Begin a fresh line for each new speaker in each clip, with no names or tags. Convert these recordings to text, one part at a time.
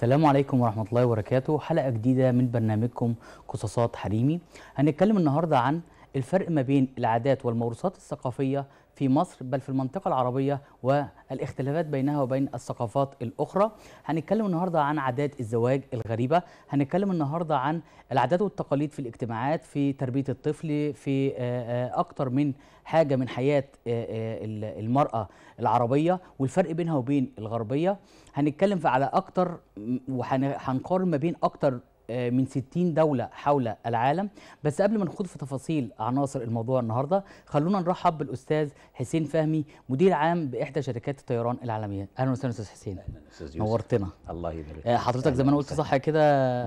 السلام عليكم ورحمة الله وبركاته حلقة جديدة من برنامجكم قصصات حريمي هنتكلم النهاردة عن الفرق ما بين العادات والموروثات الثقافية في مصر بل في المنطقة العربية والاختلافات بينها وبين الثقافات الأخرى هنتكلم النهاردة عن عادات الزواج الغريبة هنتكلم النهاردة عن العادات والتقاليد في الاجتماعات في تربية الطفل في آه، آه، أكتر من حاجة من حياة آه، المرأة العربية والفرق بينها وبين الغربية هنتكلم على أكتر وهنقارن ما بين أكتر آه، من 60 دولة حول العالم بس قبل ما نخوض في تفاصيل عناصر الموضوع النهاردة خلونا نرحب بالأستاذ حسين فهمي مدير عام بإحدى شركات الطيران العالمية أهلا وسهلا أستاذ حسين أهلاً نورتنا الله يبارك آه، حضرتك زي ما قلت صح كده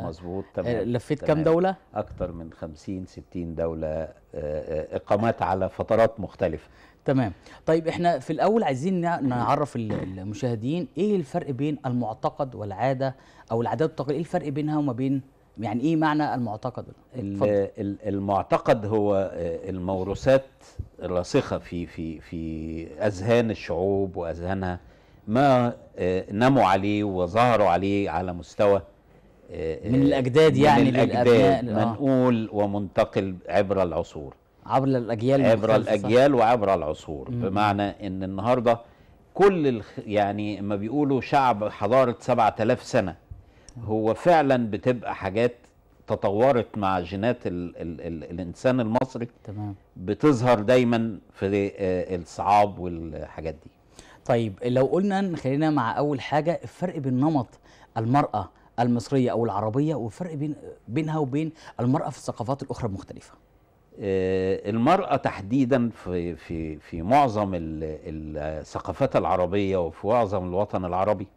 مظبوط تمام آه، لفيت كام دولة؟
أكتر من 50 60 دولة إقامات على فترات مختلفة تمام طيب
احنا في الاول عايزين نعرف المشاهدين ايه الفرق بين المعتقد والعاده او العادات والتقاليد ايه الفرق بينها وما بين يعني ايه معنى المعتقد
المعتقد هو آه، الموروثات الراسخه في في في اذهان الشعوب واذهانها ما آه، نموا عليه وظهروا عليه على مستوى آه، من الاجداد يعني من الاجداد منقول ومنتقل عبر العصور
عبر الاجيال عبر الاجيال
وعبر العصور مم. بمعنى ان النهارده كل الخ... يعني ما بيقولوا شعب حضاره 7000 سنه هو فعلا بتبقى حاجات تطورت مع جينات الـ الـ الـ الانسان المصري تمام بتظهر دايما في آه الصعاب والحاجات دي
طيب لو قلنا خلينا مع اول حاجه الفرق بين نمط المراه المصريه او العربيه والفرق بين بينها وبين المراه في الثقافات الاخرى المختلفه
آه المرأة تحديدا في في في معظم الثقافات العربية وفي معظم الوطن العربي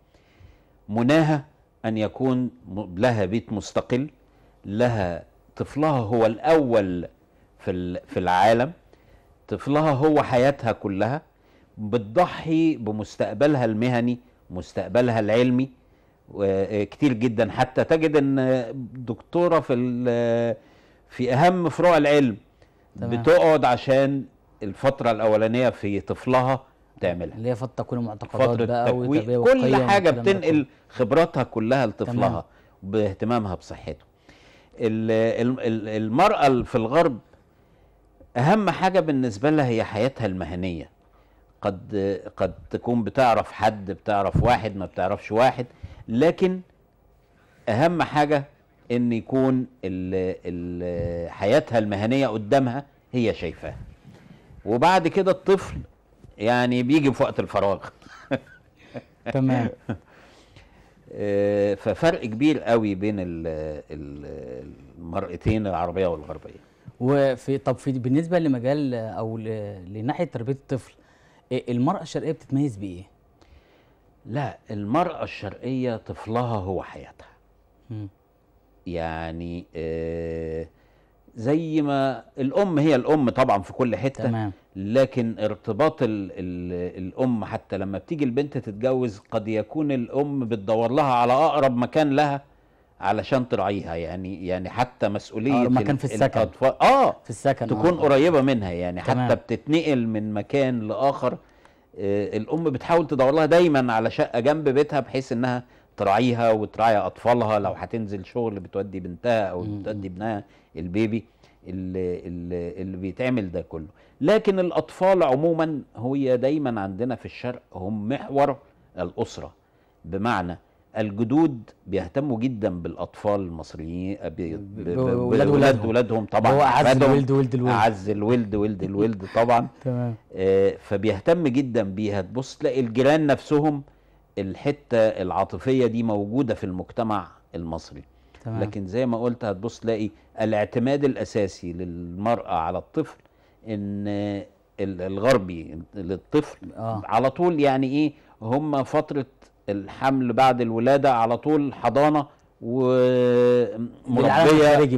مناهة أن يكون لها بيت مستقل لها طفلها هو الأول في في العالم طفلها هو حياتها كلها بتضحي بمستقبلها المهني مستقبلها العلمي آه، كتير جدا حتى تجد ان دكتوره في في اهم فروع العلم تمام. بتقعد عشان الفتره الاولانيه في طفلها بتعملها اللي هي فتره تكوين المعتقدات بقى تكوين كل حاجه بتنقل خبراتها كلها لطفلها باهتمامها بصحته المراه في الغرب اهم حاجه بالنسبه لها هي حياتها المهنيه قد قد تكون بتعرف حد بتعرف واحد ما بتعرفش واحد لكن اهم حاجه ان يكون الـ الـ حياتها المهنيه قدامها هي شايفاها وبعد كده الطفل يعني بيجي في وقت الفراغ تمام آه، ففرق كبير قوي بين المرأتين العربيه والغربيه
وفي
طب في بالنسبه لمجال او لناحيه تربيه الطفل إيه المراه الشرقيه
بتتميز بايه لا المراه الشرقيه طفلها هو حياتها م. يعني آه، زي ما الام هي الام طبعا في كل حته تمام لكن ارتباط ال ال الام حتى لما بتيجي البنت تتجوز قد يكون الام بتدور لها على اقرب مكان لها علشان تراعيها يعني يعني حتى مسؤوليه آه مكان في السكن الأطفال اه في السكن تكون آه. قريبه منها يعني تمام. حتى بتتنقل من مكان لاخر آه الام بتحاول تدور لها دايما على شقه جنب بيتها بحيث انها تراعيها وتراعي اطفالها لو هتنزل شغل بتودي بنتها او بتودي ابنها البيبي اللي, اللي, اللي بيتعمل ده كله لكن الأطفال عموما هي دايما عندنا في الشرق هم محور الأسرة بمعنى الجدود بيهتموا جدا بالاطفال المصريين آه، بولاد ولادهم ولادهم طبعا هو اعز الولد ولد الولد اعز الولد ولد الولد طبعا تمام آه فبيهتم جدا بيها تبص تلاقي الجيران نفسهم الحته العاطفيه دي موجوده في المجتمع المصري تمام. لكن زي ما قلت هتبص تلاقي الاعتماد الاساسي للمراه على الطفل ان الغربي للطفل آه. على طول يعني ايه هم فتره الحمل بعد الولاده على طول حضانه ومربيه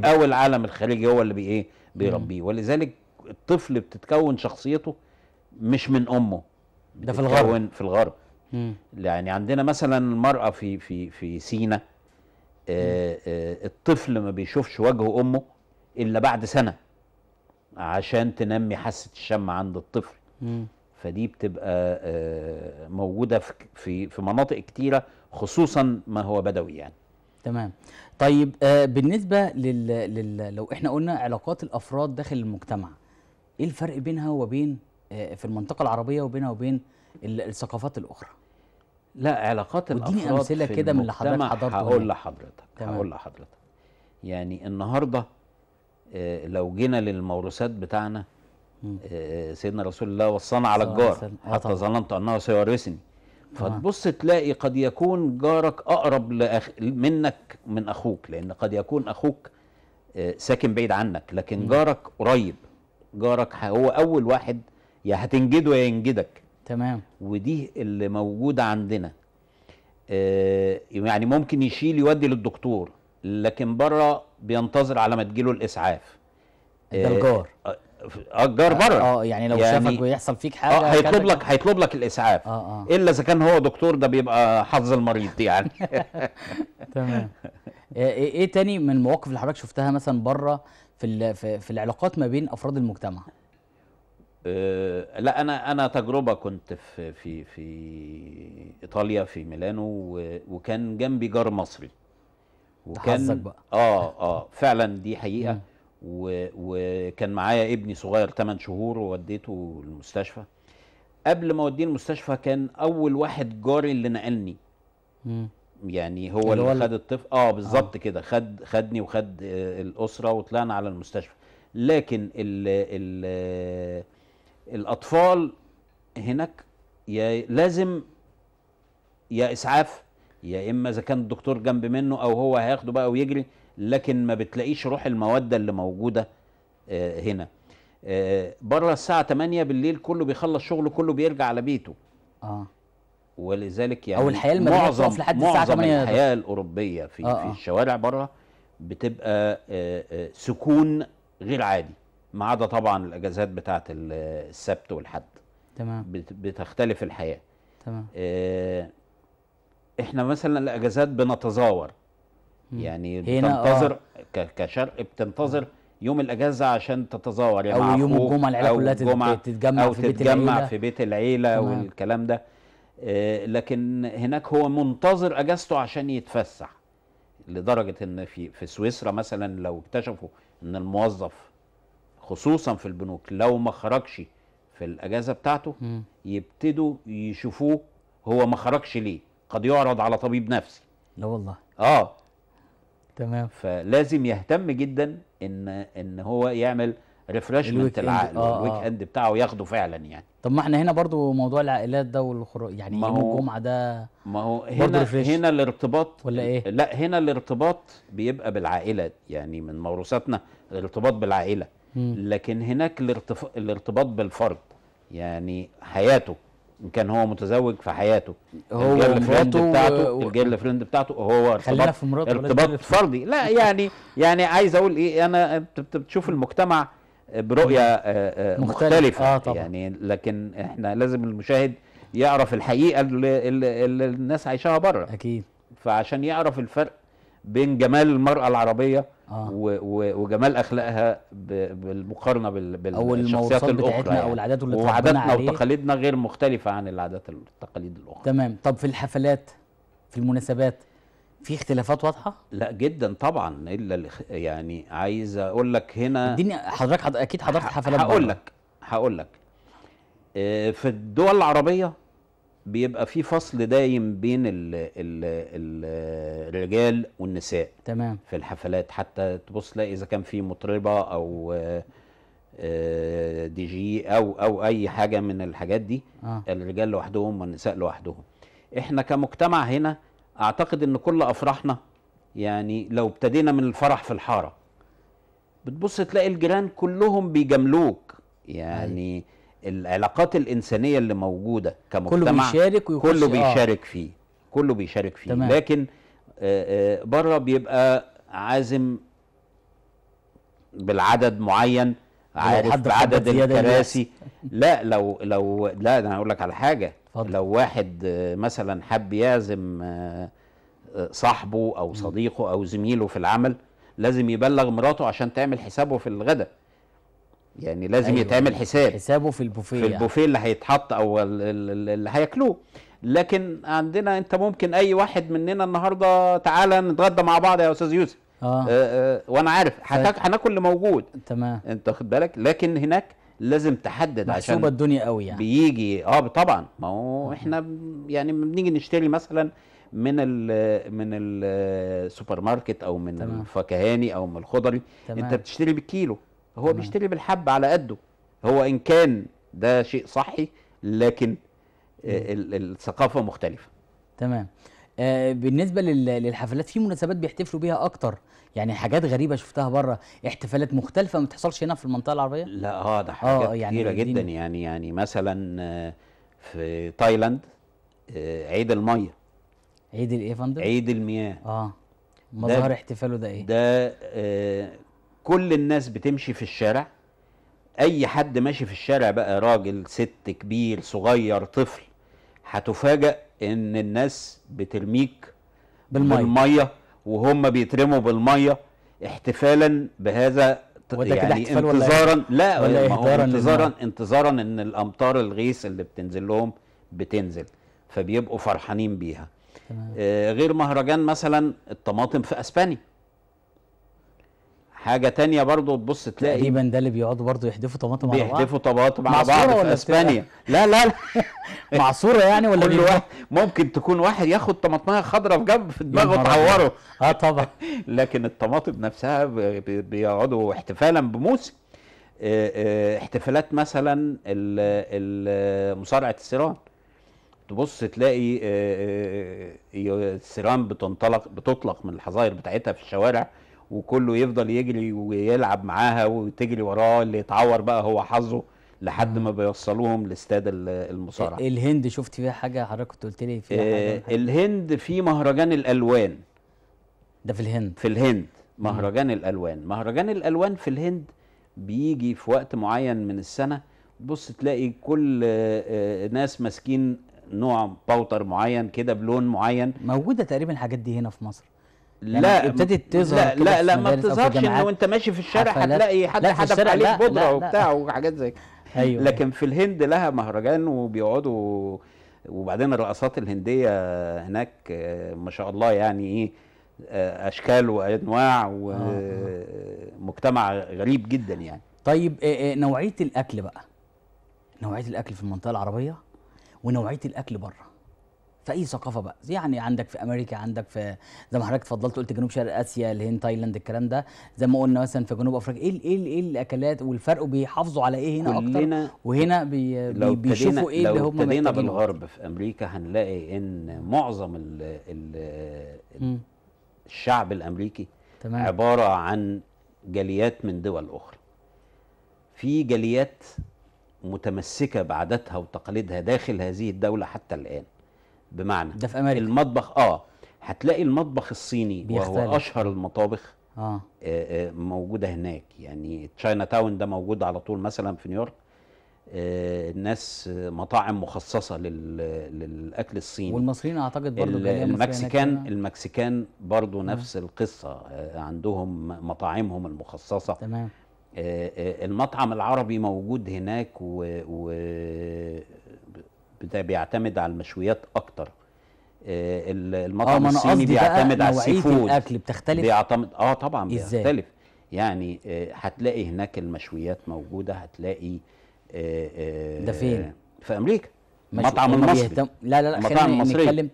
او العالم الخارجي هو اللي بايه بيربيه ولذلك الطفل بتتكون شخصيته مش من امه ده في الغرب في الغرب مم. يعني عندنا مثلا المراه في في في سينا آه، آه، الطفل ما بيشوفش وجه امه الا بعد سنه عشان تنمي حاسه الشم عند الطفل فدي بتبقى آه، موجوده في في مناطق كتيره خصوصا ما هو بدوي يعني
تمام طيب بالنسبه لل... لل... لو احنا قلنا علاقات الافراد داخل المجتمع ايه الفرق بينها وبين في المنطقه العربيه وبينها وبين الثقافات الاخرى
لا علاقات الافراد امثله كده من اللي حضرتك حضرتك هقول لحضرتك هقول لحضرتك يعني النهارده آه، لو جينا للموروثات بتاعنا آه، سيدنا رسول الله وصانا على الجار آه، حتى ظننت انه سيورثني فتبص تلاقي قد يكون جارك اقرب لأخ... منك من اخوك لان قد يكون اخوك ساكن بعيد عنك لكن جارك قريب جارك هو اول واحد يا هتنجده يا ينجدك تمام ودي اللي موجوده عندنا آه، يعني ممكن يشيل يودي للدكتور لكن بره بينتظر على ما تجيله الاسعاف ده آه، الجار اه الجار آه، بره اه يعني لو يعني شافك ويحصل فيك حاجه اه هيطلب لك هيطلب لك الاسعاف اه اه الا اذا كان هو دكتور ده بيبقى حظ المريض يعني تمام
إيه،, إيه تاني من المواقف اللي حضرتك شفتها مثلا بره في في العلاقات ما بين افراد المجتمع
آه، لا انا انا تجربه كنت في في في ايطاليا في ميلانو وكان جنبي جار مصري وكان بقى. اه اه فعلا دي حقيقه وكان معايا ابني صغير 8 شهور ووديته المستشفى قبل ما اوديه المستشفى كان اول واحد جاري اللي نقلني مم. يعني هو اللي, اللي خد الطفل اه بالظبط آه. كده خد خدني وخد آه، الاسره وطلعنا على المستشفى لكن ال ال الاطفال هناك يا لازم يا اسعاف يا اما اذا كان الدكتور جنب منه او هو هياخده بقى ويجري لكن ما بتلاقيش روح الموده اللي موجوده آه، هنا آه، بره الساعه 8 بالليل كله بيخلص شغله كله بيرجع على بيته اه ولذلك يعني او الحياه معظم لحد الساعه 8 الحياه الاوروبيه في آه آه. في الشوارع بره بتبقى آه، سكون غير عادي ما عدا طبعا الاجازات بتاعت السبت والحد تمام بتختلف الحياه تمام آه، احنا مثلا الاجازات بنتزاور مم. يعني بتنتظر آه. كشرق بتنتظر يوم الاجازه عشان تتزاور يعني او يوم الجمعه العيله كلها تتجمع أو في بيت تتجمع العيله في بيت العيله تمام. والكلام ده آه، لكن هناك هو منتظر اجازته عشان يتفسح لدرجه ان في في سويسرا مثلا لو اكتشفوا ان الموظف خصوصا في البنوك لو ما خرجش في الاجازه بتاعته م. يبتدوا يشوفوه هو ما خرجش ليه قد يعرض على طبيب نفسي لا والله اه تمام فلازم يهتم جدا ان ان هو يعمل ريفرشمنت العقل آه, آه. الويك اند بتاعه ياخده فعلا يعني طب ما
احنا هنا برضو موضوع العائلات ده
والخروج يعني ما يوم الجمعه ده ما هو هنا هنا الارتباط ولا ايه؟ لا هنا الارتباط بيبقى بالعائله يعني من موروثاتنا الارتباط بالعائله لكن هناك الارتباط بالفرد يعني حياته ان كان هو متزوج في حياته هو مراته بتاعته و... الجيرل فريند بتاعته هو ارتباط في مراته ارتباط فردي لا يعني يعني عايز اقول ايه انا بتشوف المجتمع برؤيه آه، آه، مختلف. مختلفه آه طبعا. يعني لكن احنا لازم المشاهد يعرف الحقيقه اللي, اللي الناس عايشاها بره اكيد فعشان يعرف الفرق بين جمال المراه العربيه آه. وجمال اخلاقها بالمقارنه بالشخصيات الاخرى يعني. او العادات اللي وعاداتنا وتقاليدنا غير مختلفه عن العادات والتقاليد الاخرى
تمام طب في الحفلات في المناسبات في اختلافات واضحه
لا جدا طبعا الا يعني عايز اقول لك هنا اديني حضرتك اكيد حضرت حفلات هقول لك هقول لك آه، في الدول العربيه بيبقى في فصل دايم بين الـ الـ الرجال والنساء تمام في الحفلات حتى تبص تلاقي اذا كان في مطربه او آه، دي جي او او اي حاجه من الحاجات دي آه. الرجال لوحدهم والنساء لوحدهم احنا كمجتمع هنا اعتقد ان كل افراحنا يعني لو ابتدينا من الفرح في الحاره بتبص تلاقي الجيران كلهم بيجاملوك يعني أي. أيوة. العلاقات الانسانيه اللي موجوده كمجتمع كله بيشارك ويخش كله آه. بيشارك آه. فيه كله بيشارك فيه تمام. لكن آه، آه، بره بيبقى عازم بالعدد معين عارف عدد الكراسي لا لو لو لا انا هقول لك على حاجه فضل. لو واحد مثلا حب يعزم صاحبه او صديقه او زميله في العمل لازم يبلغ مراته عشان تعمل حسابه في الغداء يعني لازم أيوة. يتعمل حساب حسابه في البوفيه في البوفيه يعني. اللي هيتحط او اللي هياكلوه لكن عندنا انت ممكن اي واحد مننا النهارده تعالى نتغدى مع بعض يا استاذ يوسف آه. آه, آه وانا عارف هناكل اللي موجود تمام انت واخد بالك لكن هناك لازم تحدد عشان الدنيا قوي يعني بيجي اه طبعا ما هو آه. احنا يعني بنيجي نشتري مثلا من الـ من السوبر ماركت او من الفكهاني او من الخضري تمام. انت بتشتري بالكيلو هو بيشتري بالحب على قده هو ان كان ده شيء صحي لكن آه، الثقافه مختلفه
تمام آه، بالنسبه للحفلات في مناسبات بيحتفلوا بيها اكتر يعني حاجات غريبه شفتها بره احتفالات مختلفه ما بتحصلش هنا في المنطقه العربيه لا اه ده حاجات آه يعني كتيره جدا
يعني يعني مثلا آه، في تايلاند عيد الميه
عيد الايه يا فندم عيد
المياه اه مظهر احتفاله ده ايه ده كل الناس بتمشي في الشارع اي حد ماشي في الشارع بقى راجل ست كبير صغير طفل هتفاجئ ان الناس بترميك بالمية, بالمية وهم بيترموا بالمية احتفالا بهذا يعني كده احتفال إيه؟ انتظارا ولا لا ولا إيه؟ انتظارا انتظارا, انتظارا ان الامطار الغيث اللي بتنزل لهم بتنزل فبيبقوا فرحانين بيها آه غير مهرجان مثلا الطماطم في اسبانيا حاجه تانية برضو تبص تلاقي تقريبا
ده اللي بيقعدوا برضو
يحدفوا طماطم مع بعض بيحدفوا طماطم مع بعض في اسبانيا لا لا لا معصوره يعني ولا كل واحد ممكن تكون واحد ياخد طماطمايه خضراء في جنب في دماغه تعوره اه طبعا لكن الطماطم نفسها بيقعدوا احتفالا بموسم آه، آه، احتفالات مثلا مصارعه السيران تبص تلاقي آه، السيران بتنطلق بتطلق من الحظاير بتاعتها في الشوارع وكله يفضل يجري ويلعب معاها وتجري وراه اللي يتعور بقى هو حظه لحد ما بيوصلوهم لاستاد المصارعه
الهند شفت فيها حاجه حضرتك كنت قلت لي فيها حاجه آه،
حاجة. الهند في مهرجان الالوان ده في الهند في الهند مهرجان مم. الالوان مهرجان الالوان في الهند بيجي في وقت معين من السنه بص تلاقي كل آه، آه، ناس ماسكين نوع باوتر معين كده بلون معين موجوده تقريبا الحاجات دي هنا في مصر لا ابتدت تظهر لا لا, لا ما بتظهرش ان وانت ماشي في الشارع هتلاقي حد حدف عليك بودره وبتاع وحاجات زي كده أيوة،, أيوة لكن في الهند لها مهرجان وبيقعدوا وبعدين الرقصات الهنديه هناك ما شاء الله يعني ايه آه، اشكال وانواع آه، آه. ومجتمع غريب جدا يعني طيب
نوعيه الاكل بقى نوعيه الاكل في المنطقه العربيه ونوعيه الاكل بره في اي ثقافه بقى يعني عندك في امريكا عندك في زي ما حضرتك اتفضلت قلت جنوب شرق اسيا الهند تايلاند الكلام ده زي ما قلنا مثلا في جنوب افريقيا ايه ايه ايه الاكلات والفرق وبيحافظوا على ايه هنا اكتر وهنا بي لو بيشوفوا ايه اللي هم لو ابتدينا بالغرب
في امريكا هنلاقي ان معظم الـ الـ الشعب الامريكي تمام. عباره عن جاليات من دول اخرى في جاليات متمسكه بعاداتها وتقاليدها داخل هذه الدوله حتى الان بمعنى ده في امريكا المطبخ اه هتلاقي المطبخ الصيني بيختلف. وهو اشهر المطابخ آه. آه. آه موجوده هناك يعني تشاينا تاون ده موجود على طول مثلا في نيويورك آه الناس مطاعم مخصصه للاكل الصيني والمصريين اعتقد برضو المكسيكان المكسيكان برضو آه. نفس آه. القصه عندهم مطاعمهم المخصصه تمام آه، المطعم العربي موجود هناك و, و بيعتمد على المشويات اكتر آه، المطعم آه الصيني بيعتمد على السي فود الاكل بتختلف بيعتمد اه طبعا إزاي؟ بيختلف يعني آه، هتلاقي هناك المشويات موجوده هتلاقي آه، ده فين في امريكا مطعم المصري بيهتم... لا لا لا خلينا نتكلم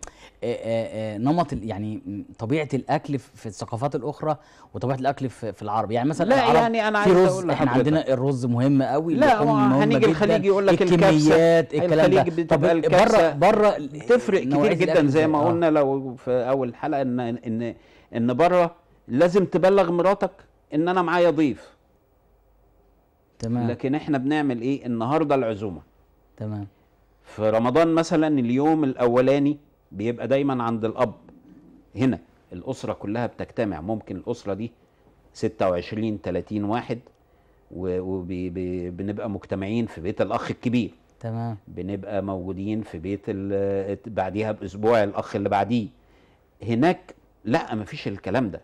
آه، آه، آه، نمط يعني طبيعه الاكل في الثقافات الاخرى وطبيعه الاكل في العرب يعني مثلا لا العرب يعني انا عايز اقول احنا عندنا الرز مهم
قوي لا هنيجي الخليج يقول لك الكميات الكلام ده طب بره بره تفرق كتير جدا زي ما قلنا لو في اول حلقه ان ان ان بره لازم تبلغ مراتك ان انا معايا ضيف تمام لكن احنا بنعمل ايه النهارده العزومه تمام في رمضان مثلا اليوم الاولاني بيبقى دايما عند الاب هنا الاسره كلها بتجتمع ممكن الاسره دي 26 30 واحد وبنبقى مجتمعين في بيت الاخ الكبير تمام بنبقى موجودين في بيت بعديها باسبوع الاخ اللي بعديه هناك لا مفيش الكلام ده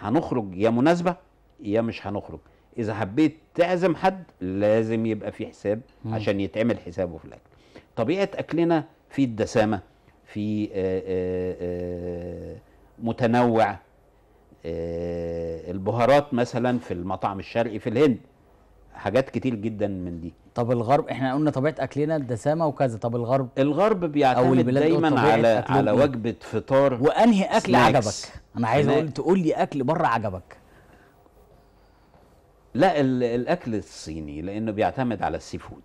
هنخرج يا مناسبه يا مش هنخرج اذا حبيت تعزم حد لازم يبقى في حساب عشان يتعمل حسابه في الاكل طبيعه اكلنا في الدسامه في آه، آه، آه، متنوع البهارات مثلا في المطعم الشرقي في الهند حاجات كتير جدا من دي
طب الغرب احنا قلنا طبيعه اكلنا الدسامه وكذا طب الغرب الغرب بيعتمد دايما على على إيه؟ وجبه
فطار وانهي اكل سناكس. عجبك انا عايز اقول تقول
لي اكل بره عجبك
لا الاكل الصيني لانه بيعتمد على السي فود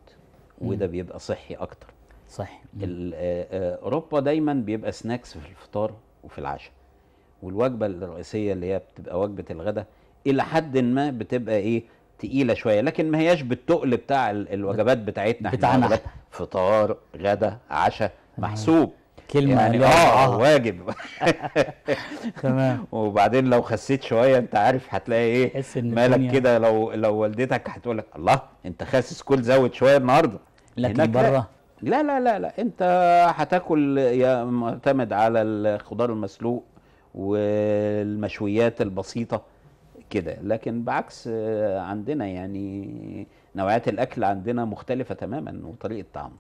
وده بيبقى صحي اكتر صح آه، آه، اوروبا دايما بيبقى سناكس في الفطار وفي العشاء والوجبه الرئيسيه اللي هي بتبقى وجبه الغداء الى حد ما بتبقى ايه تقيله شويه لكن ما هياش بالتقل بتاع الوجبات بتاعتنا بتاعنا احنا فطار غدا عشاء محسوب كلمه يعني آه،, اه واجب تمام وبعدين لو خسيت شويه انت عارف هتلاقي ايه مالك كده لو لو والدتك هتقول لك الله انت خاسس كل زود شويه النهارده لكن بره لا لا لا لا انت هتاكل يا معتمد على الخضار المسلوق والمشويات البسيطه كده لكن بعكس عندنا يعني نوعيات الاكل عندنا مختلفه تماما وطريقه طعم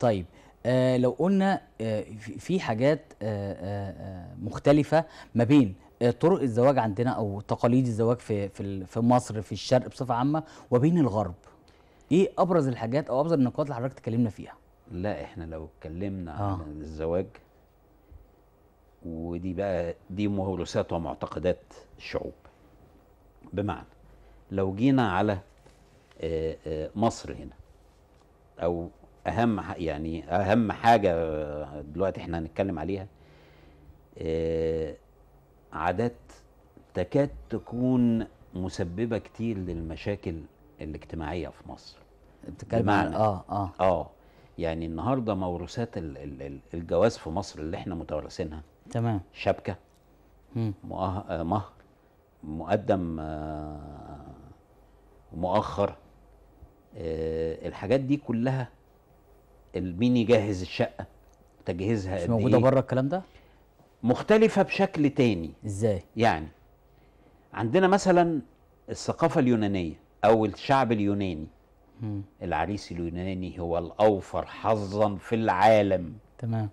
طيب آه لو قلنا
آه في حاجات آه،, آه،, آه مختلفه ما بين آه، طرق الزواج عندنا او تقاليد الزواج في في في مصر في الشرق بصفه عامه وبين الغرب ايه ابرز الحاجات او ابرز النقاط اللي حضرتك اتكلمنا فيها
لا احنا لو اتكلمنا آه. عن الزواج ودي بقى دي مورثات ومعتقدات الشعوب بمعنى لو جينا على آه، آه، مصر هنا او اهم يعني اهم حاجه دلوقتي احنا هنتكلم عليها آه، عادات تكاد تكون مسببه كتير للمشاكل الاجتماعيه في مصر بمعنى اه اه اه يعني النهارده موروثات الجواز في مصر اللي احنا متوارثينها تمام شبكه مؤه... مهر مقدم آه، مؤخر آه، الحاجات دي كلها مين يجهز الشقه تجهيزها مش موجوده إيه؟ بره الكلام ده مختلفه بشكل تاني ازاي يعني عندنا مثلا الثقافه اليونانيه او الشعب اليوناني العريس اليوناني هو الأوفر حظا في العالم تمام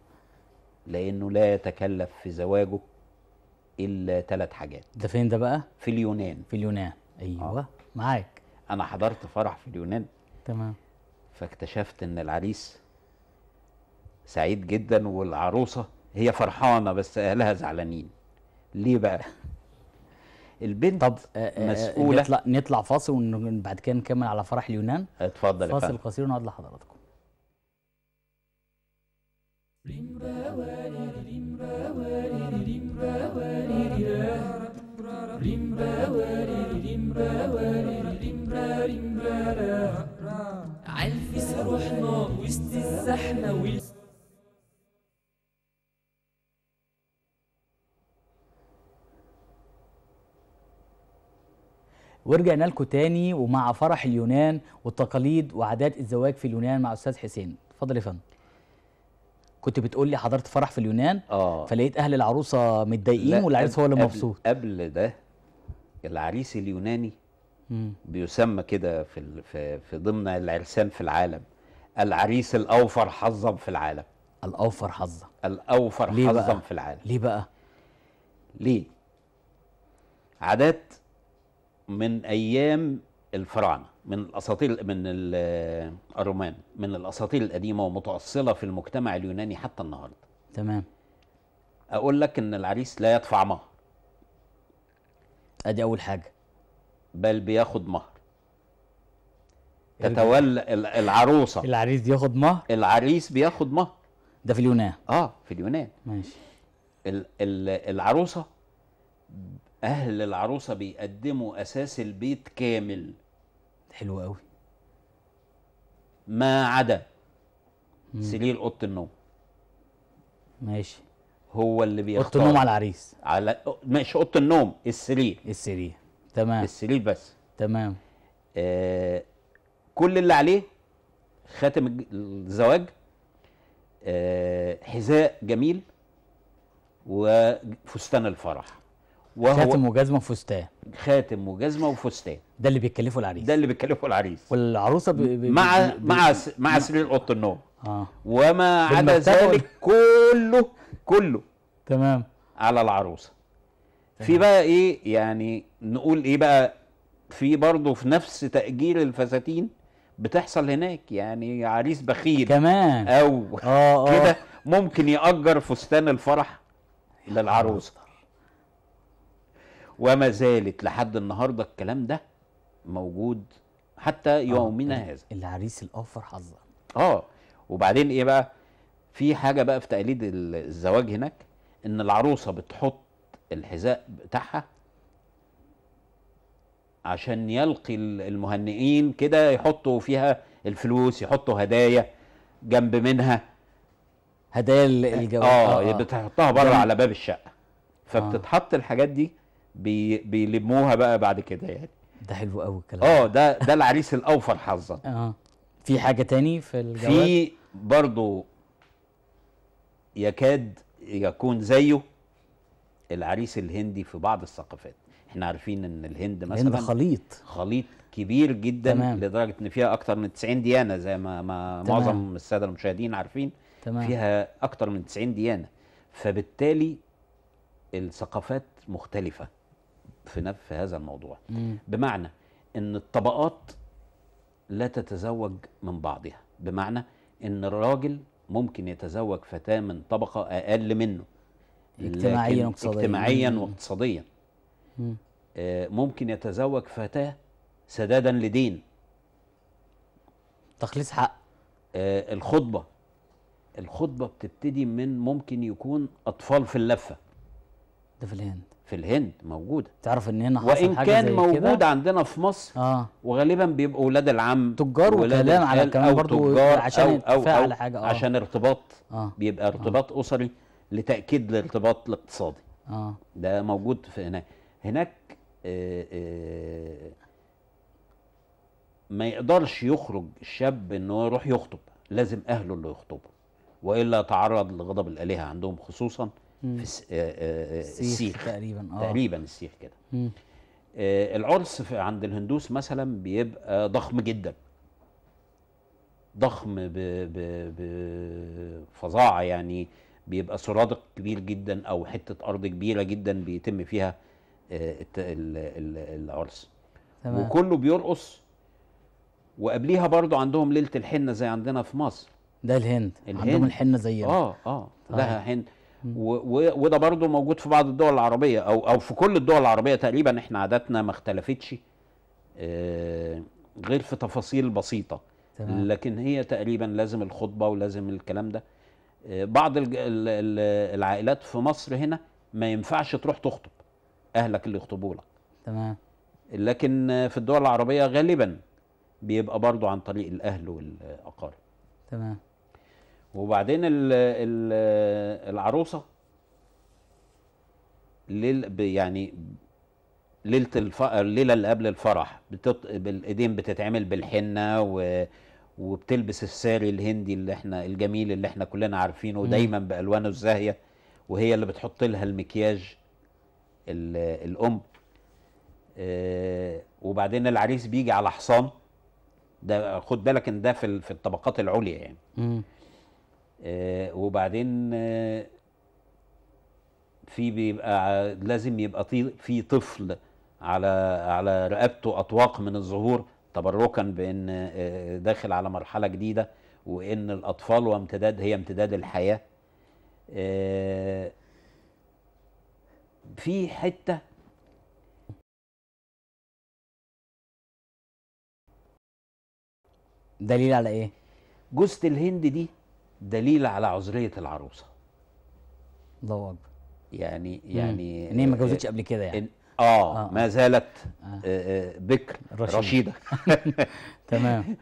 لأنه لا يتكلف في زواجه إلا ثلاث حاجات ده فين ده بقى؟ في اليونان في اليونان أيوه آه. معاك أنا حضرت فرح في اليونان تمام فاكتشفت إن العريس سعيد جدا والعروسة هي فرحانة بس أهلها زعلانين ليه بقى؟ البنت طب آه، آه، آه، مسؤوله
نطلع نطلع فاصل وبعد كده نكمل على فرح اليونان اتفضل فاصل قصير ونقعد لحضراتكم عالفيس روحنا وسط الزحمه وال ورجعنا لكم تاني ومع فرح اليونان والتقاليد وعادات الزواج في اليونان مع استاذ حسين اتفضل يا فندم كنت بتقول لي حضرت فرح في اليونان آه. فلقيت اهل العروسه متضايقين والعريس هو اللي مبسوط
قبل ده العريس اليوناني مم. بيسمى كده في في, في ضمن العرسان في العالم العريس الاوفر حظا في العالم الاوفر حظا الاوفر حظا في العالم ليه بقى ليه عادات من ايام الفراعنه من الاساطير من الرومان من الاساطير القديمه ومتاصله في المجتمع اليوناني حتى النهارده تمام اقول لك ان العريس لا يدفع مهر ادي اول حاجه بل بياخد مهر إيه تتولى العروسه العريس بياخد مهر العريس بياخد مهر ده في اليونان اه في اليونان ماشي العروسه اهل العروسه بيقدموا اساس البيت كامل حلو قوي ما عدا سرير اوضه النوم ماشي هو اللي بيختار اوضه النوم على العريس على ماشي اوضه النوم السرير السرير تمام السرير بس تمام آه كل اللي عليه خاتم الزواج آه حذاء جميل وفستان الفرح وهو خاتم وجزمه وفستان خاتم وجزمه وفستان ده اللي بيتكلفه العريس ده اللي بيتكلفه العريس والعروسه بي بي مع بي مع مع سرير اوضه النوم اه وما عدا ذلك كله كله تمام على العروسه في بقى ايه يعني نقول ايه بقى في برضه في نفس تاجير الفساتين بتحصل هناك يعني عريس بخيل كمان او آه آه. كده ممكن ياجر فستان الفرح للعروسه وما زالت لحد النهارده الكلام ده موجود حتى آه، يومنا هذا
العريس الاوفر حظا
اه وبعدين ايه بقى في حاجه بقى في تقاليد الزواج هناك ان العروسه بتحط الحذاء بتاعها عشان يلقي المهنئين كده يحطوا فيها الفلوس يحطوا هدايا جنب منها هدايا آه، الجواز آه،, اه, آه. بتحطها بره على باب الشقه فبتتحط الحاجات دي بي بيلموها بقى بعد كده يعني ده حلو قوي الكلام اه ده ده العريس الاوفر حظا
اه في حاجه تاني في الجواب في
برضه يكاد يكون زيه العريس الهندي في بعض الثقافات احنا عارفين ان الهند مثلا الهند خليط خليط كبير جدا تمام. لدرجه ان فيها اكتر من 90 ديانه زي ما, ما معظم الساده المشاهدين عارفين
تمام. فيها
اكتر من 90 ديانه فبالتالي الثقافات مختلفه في نفس هذا الموضوع مم. بمعنى ان الطبقات لا تتزوج من بعضها بمعنى ان الراجل ممكن يتزوج فتاة من طبقة أقل منه اجتماعيا واقتصاديا اجتماعيا واقتصاديا آه، ممكن يتزوج فتاة سدادا لدين تخليص حق آه، الخطبة الخطبة بتبتدي من ممكن يكون أطفال في اللفة ده في الهند في الهند موجوده تعرف ان هنا حصل وان حاجة كان زي موجود عندنا في مصر آه. وغالبا بيبقوا ولاد العم تجار وكلام على الكلام برضو عشان أو أو, أو على حاجه آه. عشان ارتباط آه. بيبقى آه. ارتباط آه. اسري لتاكيد الارتباط الاقتصادي آه. ده موجود في هناك هناك آه آه ما يقدرش يخرج الشاب ان هو يروح يخطب لازم اهله اللي يخطبه والا يتعرض لغضب الالهه عندهم خصوصا في آه، آه، آه، السيخ تقريبا آه. تقريبا السيخ كده العرس عند الهندوس مثلا بيبقى ضخم جدا ضخم بفظاعه يعني بيبقى سرادق كبير جدا او حته ارض كبيره جدا بيتم فيها العرس تمام. وكله بيرقص وقبليها برضو عندهم ليله الحنه زي عندنا في مصر ده
الهند, الهند. عندهم الحنه زينا اه اه لها
هند وده برضو موجود في بعض الدول العربيه او او في كل الدول العربيه تقريبا احنا عاداتنا ما اختلفتش آه، غير في تفاصيل بسيطه تمام. لكن هي تقريبا لازم الخطبه ولازم الكلام ده آه، بعض العائلات في مصر هنا ما ينفعش تروح تخطب اهلك اللي يخطبوا لك تمام لكن في الدول العربيه غالبا بيبقى برضو عن طريق الاهل والاقارب تمام وبعدين الـ الـ العروسه ليل يعني ليله الف... الليله اللي قبل الفرح بتط... بالايدين بتتعمل بالحنه و... وبتلبس الساري الهندي اللي احنا الجميل اللي احنا كلنا عارفينه دايما بالوانه الزاهيه وهي اللي بتحط لها المكياج ال... الام اه... وبعدين العريس بيجي على حصان ده خد بالك ان ده في في الطبقات العليا يعني آه، وبعدين آه، في بيبقى لازم يبقى في طفل على على رقبته اطواق من الظهور تبركا بان آه، داخل على مرحله جديده وان الاطفال وامتداد هي امتداد الحياه في حته دليل على ايه جوزة الهند دي دليل على عذريه العروسه الله اكبر يعني يعني ان هي ما اتجوزتش قبل كده يعني آه،, آه, اه ما زالت آه. آه, آه، بكر رشيد. رشيده تمام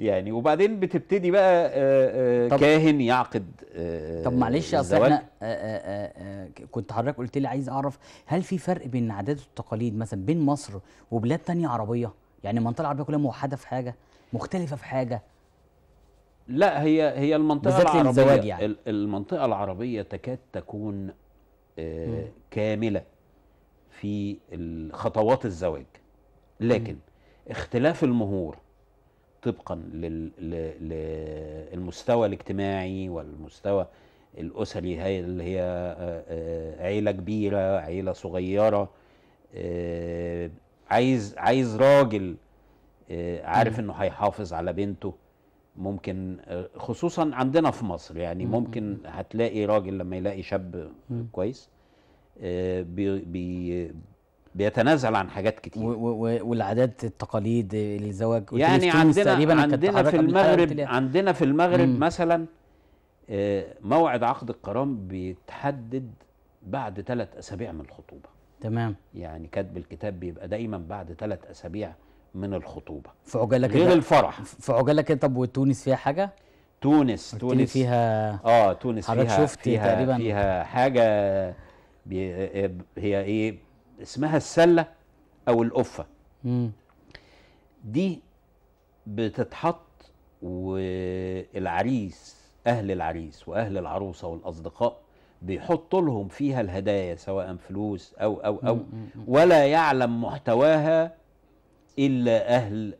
يعني وبعدين بتبتدي بقى آه آه كاهن يعقد آه طب معلش اصل احنا آه،,
آه آه آه كنت حضرتك قلت لي عايز اعرف هل في فرق بين العادات والتقاليد مثلا بين مصر وبلاد ثانيه عربيه يعني المنطقه العربيه كلها موحده في حاجه مختلفه في حاجه
لا هي هي المنطقه العربيه يعني. المنطقه العربيه تكاد تكون آه، كامله في خطوات الزواج لكن م. اختلاف المهور طبقا للمستوى الاجتماعي والمستوى الاسري هي اللي هي آه، آه، عيله كبيره عيله صغيره عايز عايز راجل عارف انه هيحافظ على بنته ممكن آه، خصوصا عندنا في مصر يعني ممكن هتلاقي راجل لما يلاقي شاب كويس آه، بي بي بيتنازل عن حاجات كتير والعادات التقاليد الزواج يعني عندنا تقريبا عندنا في المغرب عندنا في المغرب مثلا آه، موعد عقد القرام بيتحدد بعد ثلاث اسابيع من الخطوبه تمام يعني كاتب الكتاب بيبقى دايما بعد ثلاث اسابيع من الخطوبه في كده غير الفرح
في كده طب وتونس فيها حاجه تونس تونس فيها اه تونس فيها شفت
فيها تقريبا فيها حاجه بي... هي ايه اسمها السله او القفه دي بتتحط والعريس اهل العريس واهل العروسه والاصدقاء بيحطوا لهم فيها الهدايا سواء فلوس او او او ولا يعلم محتواها الا اهل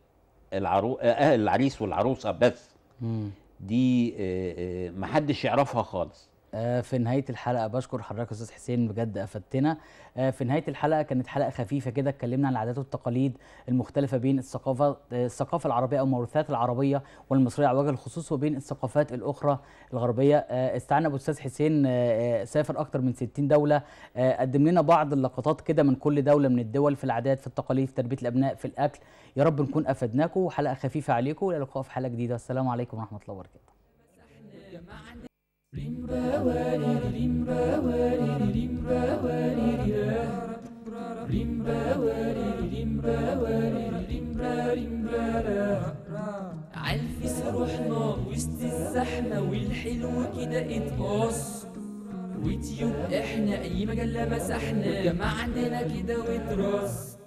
العرو... آه، اهل العريس والعروسه بس مم. دي آه، آه، محدش يعرفها خالص
آه، في نهايه الحلقه بشكر حضرتك استاذ حسين بجد افدتنا آه، في نهايه الحلقه كانت حلقه خفيفه كده اتكلمنا عن العادات والتقاليد المختلفه بين الثقافه آه، الثقافه العربيه او الموروثات العربيه والمصريه على وجه الخصوص وبين الثقافات الاخرى الغربيه استعنا باستاذ حسين سافر اكتر من 60 دوله قدم لنا بعض اللقطات كده من كل دوله من الدول في العادات في التقاليد في تربيه الابناء في الاكل يا رب نكون افدناكم وحلقه خفيفه عليكم والى اللقاء في حلقه جديده والسلام عليكم ورحمه الله وبركاته عالفيس روحنا وسط الزحمة والحلو كده اتقص
وتيوب احنا اي مجلة مسحنا
جمعتنا كده
واترص